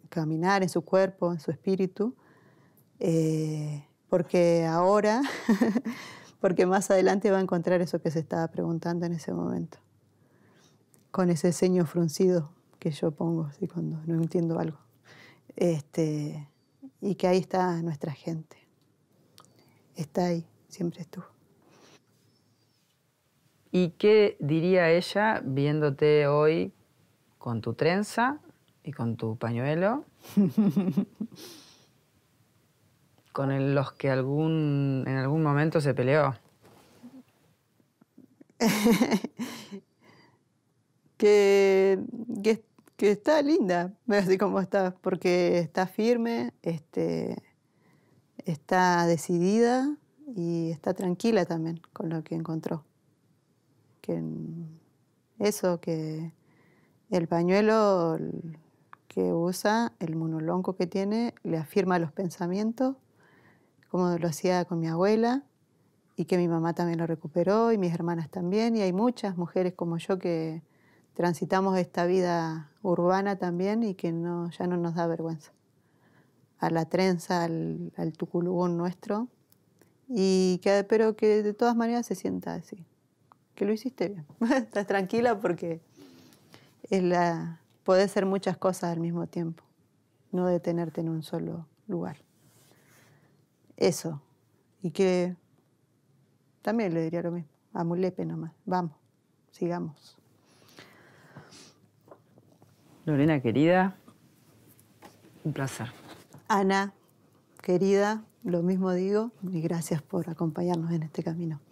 caminar, en su cuerpo, en su espíritu. Eh, porque ahora, porque más adelante va a encontrar eso que se estaba preguntando en ese momento, con ese ceño fruncido que yo pongo así cuando no entiendo algo. Este, y que ahí está nuestra gente. Está ahí, siempre estuvo. ¿Y qué diría ella viéndote hoy con tu trenza y con tu pañuelo? con los que algún, en algún momento se peleó? que, que, está linda, así como está, porque está firme, este, está decidida y está tranquila también con lo que encontró. Que eso, que el pañuelo que usa, el monolonco que tiene, le afirma los pensamientos como lo hacía con mi abuela, y que mi mamá también lo recuperó, y mis hermanas también, y hay muchas mujeres como yo que transitamos esta vida urbana también y que no, ya no nos da vergüenza. A la trenza, al, al tuculubón nuestro, y que, pero que de todas maneras se sienta así, que lo hiciste bien. Estás tranquila porque es la, podés hacer muchas cosas al mismo tiempo, no detenerte en un solo lugar. Eso. Y que también le diría lo mismo. a Mulepe nomás. Vamos, sigamos. Lorena, querida, un placer. Ana, querida, lo mismo digo y gracias por acompañarnos en este camino.